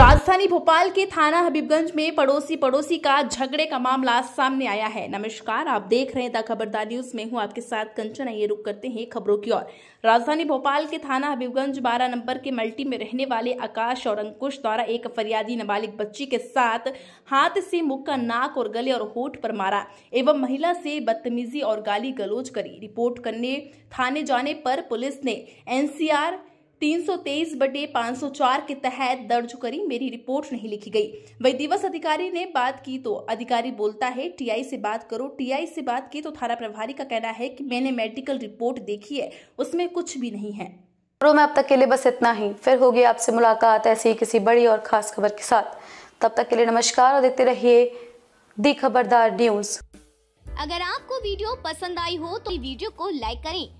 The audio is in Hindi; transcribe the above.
राजधानी भोपाल के थाना हबीबगंज में पड़ोसी पड़ोसी का झगड़े का मामला सामने आया है नमस्कार आप देख रहे हैं द खबरदार न्यूज में हूं आपके साथ कंचन आइए रुक करते हैं खबरों की ओर राजधानी भोपाल के थाना हबीबगंज 12 नंबर के मल्टी में रहने वाले आकाश और अंकुश द्वारा एक फरियादी नाबालिग बच्ची के साथ हाथ से मुक्का नाक और गले और होठ पर मारा एवं महिला से बदतमीजी और गाली गलोज करी रिपोर्ट करने थाने जाने पर पुलिस ने एनसीआर तीन सौ तेईस बटे पाँच सौ चार के तहत दर्ज करी मेरी रिपोर्ट नहीं लिखी गई वही दिवस अधिकारी ने बात की तो अधिकारी बोलता है टीआई से बात करो टीआई से बात की तो थाना प्रभारी का कहना है कि मैंने मेडिकल रिपोर्ट देखी है उसमें कुछ भी नहीं है खबरों में अब तक के लिए बस इतना ही फिर होगी आपसे मुलाकात ऐसी किसी बड़ी और खास खबर के साथ तब तक के लिए नमस्कार और देखते रहिए दी खबरदार न्यूज अगर आपको वीडियो पसंद आई हो तो वीडियो को लाइक करें